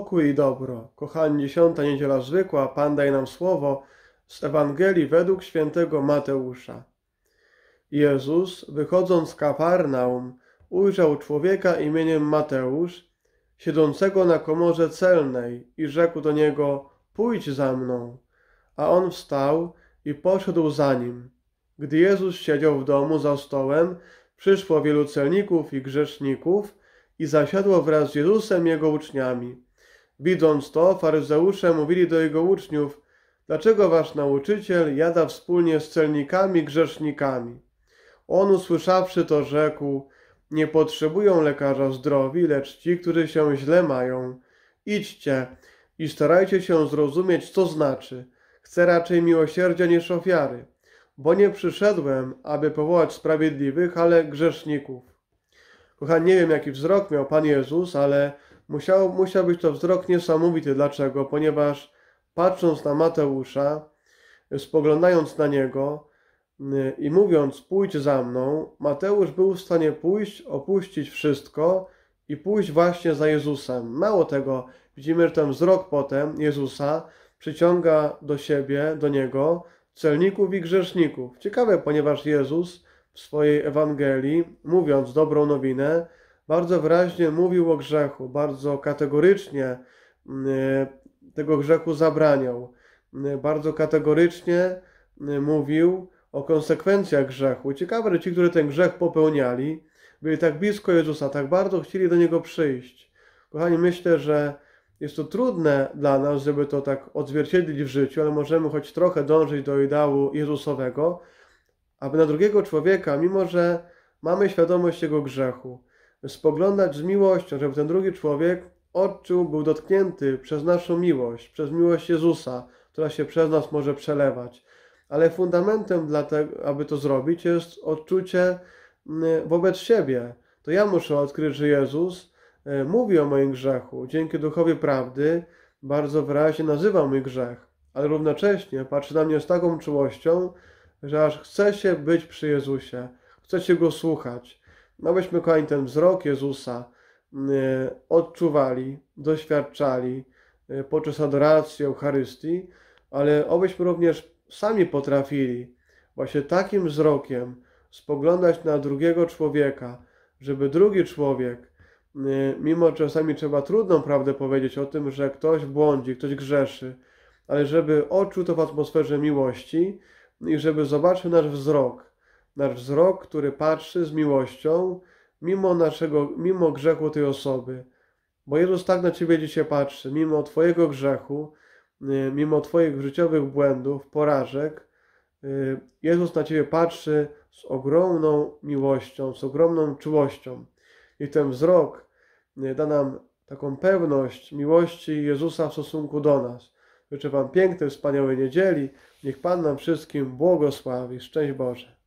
pokój i dobro. Kochani, dziesiąta niedziela zwykła, Pan daj nam słowo z Ewangelii według świętego Mateusza. Jezus, wychodząc z Kafarnaum, ujrzał człowieka imieniem Mateusz, siedzącego na komorze celnej i rzekł do niego, pójdź za mną. A on wstał i poszedł za nim. Gdy Jezus siedział w domu za stołem, przyszło wielu celników i grzeszników i zasiadło wraz z Jezusem jego uczniami. Widząc to, faryzeusze mówili do jego uczniów, dlaczego wasz nauczyciel jada wspólnie z celnikami grzesznikami? On usłyszawszy to rzekł, nie potrzebują lekarza zdrowi, lecz ci, którzy się źle mają. Idźcie i starajcie się zrozumieć, co znaczy. Chcę raczej miłosierdzia niż ofiary, bo nie przyszedłem, aby powołać sprawiedliwych, ale grzeszników. Kochani, nie wiem, jaki wzrok miał Pan Jezus, ale Musiał, musiał być to wzrok niesamowity. Dlaczego? Ponieważ patrząc na Mateusza, spoglądając na niego y, i mówiąc: Pójdź za mną, Mateusz był w stanie pójść, opuścić wszystko i pójść właśnie za Jezusem. Mało tego, widzimy, że ten wzrok potem Jezusa przyciąga do siebie, do niego celników i grzeszników. Ciekawe, ponieważ Jezus w swojej Ewangelii, mówiąc dobrą nowinę, bardzo wyraźnie mówił o grzechu, bardzo kategorycznie mm, e, tego grzechu zabraniał, mm, e, bardzo kategorycznie mm, e, mówił o konsekwencjach grzechu. Ciekawe, że ci, którzy ten grzech popełniali, byli tak blisko Jezusa, tak bardzo chcieli do Niego przyjść. Kochani, myślę, że jest to trudne dla nas, żeby to tak odzwierciedlić w życiu, ale możemy choć trochę dążyć do ideału Jezusowego, aby na drugiego człowieka, mimo że mamy świadomość jego grzechu, spoglądać z miłością, żeby ten drugi człowiek odczuł, był dotknięty przez naszą miłość, przez miłość Jezusa, która się przez nas może przelewać. Ale fundamentem dla tego, aby to zrobić, jest odczucie mm, wobec siebie. To ja muszę odkryć, że Jezus e, mówi o moim grzechu. Dzięki Duchowi Prawdy bardzo wyraźnie nazywa mój grzech, ale równocześnie patrzy na mnie z taką czułością, że aż chce się być przy Jezusie, chce się Go słuchać no kochani ten wzrok Jezusa y, odczuwali, doświadczali y, podczas adoracji Eucharystii, ale obyśmy również sami potrafili właśnie takim wzrokiem spoglądać na drugiego człowieka, żeby drugi człowiek, y, mimo czasami trzeba trudną prawdę powiedzieć o tym, że ktoś błądzi, ktoś grzeszy, ale żeby odczuł to w atmosferze miłości i żeby zobaczył nasz wzrok, nasz wzrok, który patrzy z miłością, mimo, naszego, mimo grzechu tej osoby. Bo Jezus tak na Ciebie dzisiaj patrzy, mimo Twojego grzechu, y, mimo Twoich życiowych błędów, porażek. Y, Jezus na Ciebie patrzy z ogromną miłością, z ogromną czułością. I ten wzrok y, da nam taką pewność miłości Jezusa w stosunku do nas. Życzę Wam pięknej, wspaniałej niedzieli. Niech Pan nam wszystkim błogosławi. Szczęść Boże.